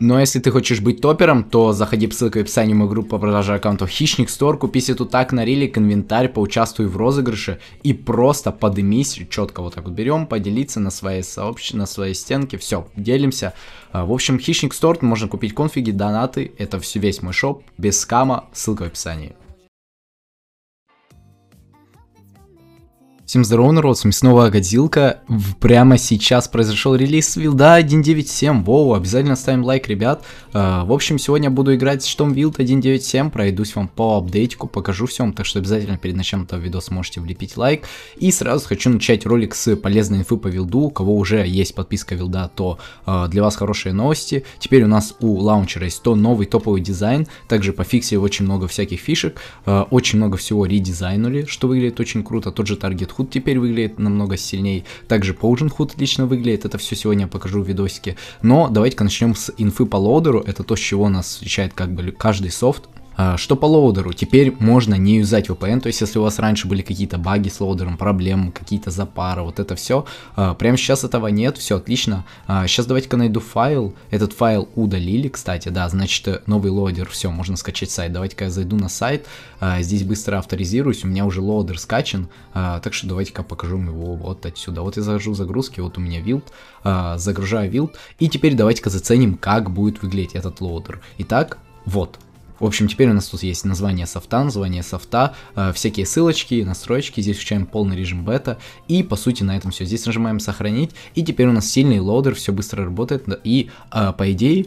Но если ты хочешь быть топером, то заходи по ссылке в описании в мою группу по продаже аккаунтов Хищник Стор, купи себе тут так на релик, инвентарь, поучаствуй в розыгрыше и просто подымись, четко вот так вот берем, поделиться на своей сообществе, на своей стенке, все, делимся. А, в общем, Хищник Стор, можно купить конфиги, донаты, это все весь мой шоп, без скама, ссылка в описании. Всем здорово, народ, с вами снова Агадзилка. Прямо сейчас произошел релиз Вилда 1.9.7. Воу, обязательно ставим лайк, ребят. А, в общем, сегодня буду играть с Штом Вилд 1.9.7. Пройдусь вам по апдейтику, покажу всем. Так что обязательно перед началом этого видео сможете влепить лайк. И сразу хочу начать ролик с полезной инфы по Вилду. У кого уже есть подписка Вилда, то а, для вас хорошие новости. Теперь у нас у лаунчера есть то новый топовый дизайн. Также пофиксили очень много всяких фишек. А, очень много всего редизайнули, что выглядит очень круто. Тот же таргет Худ теперь выглядит намного сильнее. Также Поужин Худ отлично выглядит, это все сегодня я покажу в видосике. Но давайте-ка начнем с инфы по лодеру, это то, с чего нас встречает как бы каждый софт. А, что по лоудеру? Теперь можно не юзать VPN, то есть если у вас раньше были какие-то баги с лоудером, проблемы, какие-то запары, вот это все, а, прямо сейчас этого нет, все отлично. Сейчас а, давайте-ка найду файл, этот файл удалили, кстати, да, значит э, новый лоудер, все, можно скачать сайт. Давайте-ка я зайду на сайт, здесь быстро авторизируюсь, у меня уже лоудер скачан, так что давайте-ка покажу вам его вот отсюда. Вот я захожу в загрузки, вот у меня вилд, загружаю вилд, и теперь давайте-ка заценим, как будет выглядеть этот лоудер. Итак, вот, в общем, теперь у нас тут есть название софта, название софта, э, всякие ссылочки, настройки, здесь включаем полный режим бета, и по сути на этом все. Здесь нажимаем сохранить, и теперь у нас сильный лоудер, все быстро работает, и э, по идее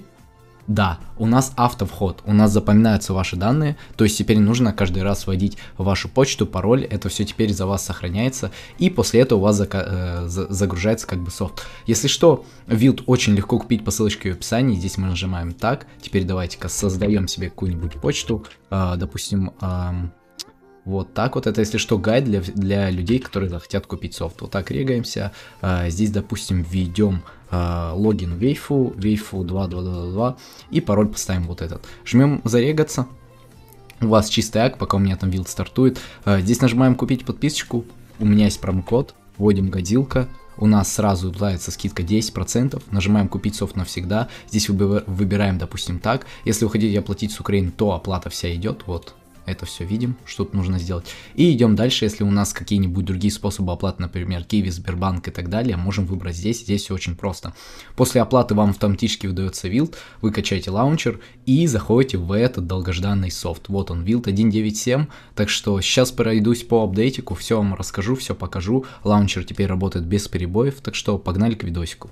да, у нас автовход, у нас запоминаются ваши данные, то есть теперь нужно каждый раз вводить вашу почту, пароль, это все теперь за вас сохраняется, и после этого у вас э, загружается как бы софт. Если что, Wild очень легко купить по ссылочке в описании, здесь мы нажимаем так, теперь давайте-ка создаем себе какую-нибудь почту, э, допустим, э, вот так вот, это если что гайд для, для людей, которые захотят купить софт. Вот так регаемся. А, здесь, допустим, введем а, логин вейфу, вейфу 2222 и пароль поставим вот этот. Жмем зарегаться. У вас чистый ак, пока у меня там вилд стартует. А, здесь нажимаем купить подписочку. У меня есть промокод. Вводим годилка, у нас сразу удается скидка 10%, нажимаем купить софт навсегда, здесь выбираем, допустим, так, если вы хотите оплатить с Украины, то оплата вся идет, вот, это все видим, что-то нужно сделать. И идем дальше, если у нас какие-нибудь другие способы оплаты, например, Киви, Сбербанк и так далее, можем выбрать здесь, здесь все очень просто. После оплаты вам автоматически выдается вилд, вы качаете лаунчер и заходите в этот долгожданный софт. Вот он, вилд 1.9.7, так что сейчас пройдусь по апдейтику, все вам расскажу, все покажу. Лаунчер теперь работает без перебоев, так что погнали к видосику.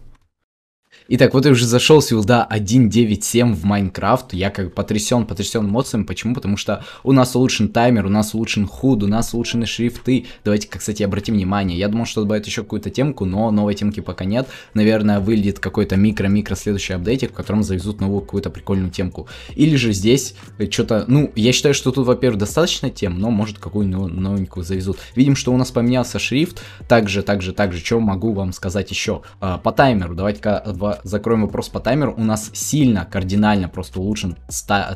Итак, вот я уже зашел с вилда 1.9.7 в Майнкрафт. Я как потрясен, потрясен эмоциями. Почему? Потому что у нас улучшен таймер, у нас улучшен худ, у нас улучшены шрифты. Давайте-ка, кстати, обратим внимание. Я думал, что добавят еще какую-то темку, но новой темки пока нет. Наверное, выйдет какой-то микро-микро следующий апдейтик, в котором завезут новую какую-то прикольную темку. Или же здесь э, что-то... Ну, я считаю, что тут, во-первых, достаточно тем, но может какую-нибудь новенькую завезут. Видим, что у нас поменялся шрифт. Также, также, также, что могу вам сказать еще? А, по таймеру. Давайте-ка в «Закроем вопрос по таймеру» у нас сильно, кардинально просто улучшен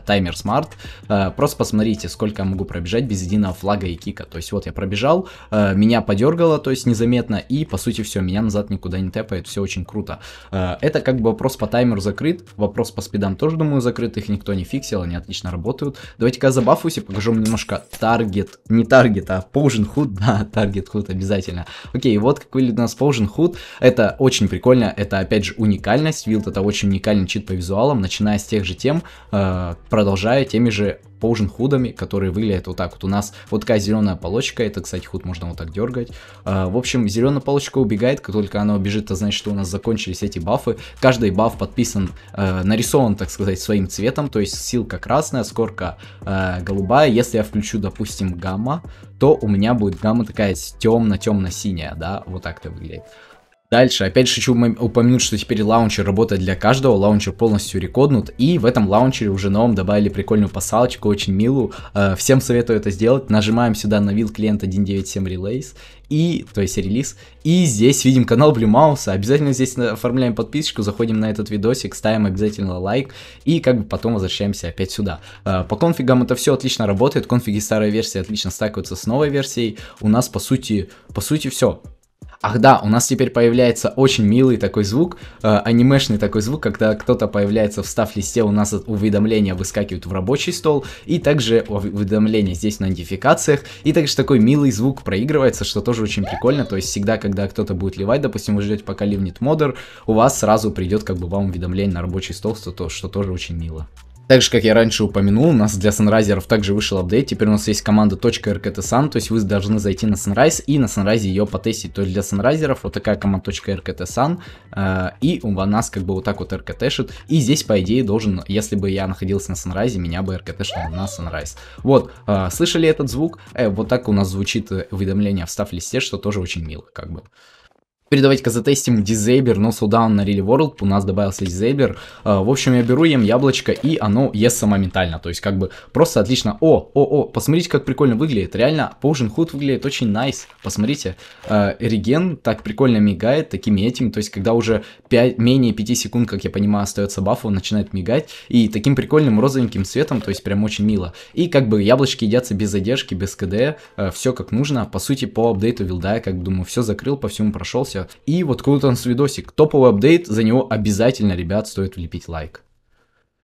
таймер смарт. Э, просто посмотрите, сколько я могу пробежать без единого флага и кика. То есть вот я пробежал, э, меня подергало, то есть незаметно, и по сути все, меня назад никуда не тэпает, все очень круто. Э, это как бы вопрос по таймеру закрыт, вопрос по спидам тоже, думаю, закрыт, их никто не фиксил, они отлично работают. Давайте-ка забафусь и покажу вам немножко таргет, не таргет, а Potion Hood, да, таргет худ обязательно. Окей, вот как выглядит у нас Potion Hood, это очень прикольно, это опять же уникально уникальность. Вилд это очень уникальный чит по визуалам, начиная с тех же тем, э, продолжая теми же поужин худами, которые выглядят вот так вот. У нас вот такая зеленая полочка, это, кстати, худ можно вот так дергать. Э, в общем, зеленая полочка убегает, как только она убежит, это значит, что у нас закончились эти бафы. Каждый баф подписан, э, нарисован, так сказать, своим цветом, то есть силка красная, скорка э, голубая. Если я включу, допустим, гамма, то у меня будет гамма такая темно-темно-синяя, да, вот так это выглядит. Дальше, опять же, хочу упомянуть, что теперь лаунчер работает для каждого, лаунчер полностью рекоднут, и в этом лаунчере уже новом добавили прикольную пасалочку, очень милую, э, всем советую это сделать, нажимаем сюда на вил клиент 1.9.7 релейс, и, то есть релиз, и здесь видим канал Blue Mouse, обязательно здесь оформляем подписочку, заходим на этот видосик, ставим обязательно лайк, и как бы потом возвращаемся опять сюда. Э, по конфигам это все отлично работает, конфиги старой версии отлично стакаются с новой версией, у нас по сути, по сути все, Ах да, у нас теперь появляется очень милый такой звук, э, анимешный такой звук, когда кто-то появляется в став-листе, у нас уведомления выскакивают в рабочий стол, и также уведомления здесь на нотификациях, и также такой милый звук проигрывается, что тоже очень прикольно, то есть всегда, когда кто-то будет ливать, допустим, вы ждете, пока ливнет модер, у вас сразу придет как бы вам уведомление на рабочий стол, что, то, что тоже очень мило. Так же, как я раньше упомянул, у нас для санрайзеров также вышел апдейт, теперь у нас есть команда rkt то есть вы должны зайти на Sunrise и на Sunrise ее потестить, то есть для санрайзеров вот такая команда rkt э, и у нас как бы вот так вот rkt и здесь по идее должен, если бы я находился на Sunrise, меня бы rkt на Sunrise. Вот, э, слышали этот звук? Э, вот так у нас звучит уведомление в став-листе, что тоже очень мило как бы. Теперь давайте-ка затестим Disabler, но Slowdown на Real World, у нас добавился Disabler. А, в общем, я беру им яблочко, и оно ест моментально, то есть как бы просто отлично. О, о, о, посмотрите, как прикольно выглядит, реально, Potion Hood выглядит очень nice. посмотрите. А, реген так прикольно мигает такими этими, то есть когда уже 5, менее 5 секунд, как я понимаю, остается баф, он начинает мигать, и таким прикольным розовеньким цветом, то есть прям очень мило. И как бы яблочки едятся без задержки, без КД, а, все как нужно, по сути, по апдейту Вилдая, как бы думаю, все закрыл, по всему прошелся все. И вот круто с видосик. Топовый апдейт, за него обязательно, ребят, стоит влепить лайк.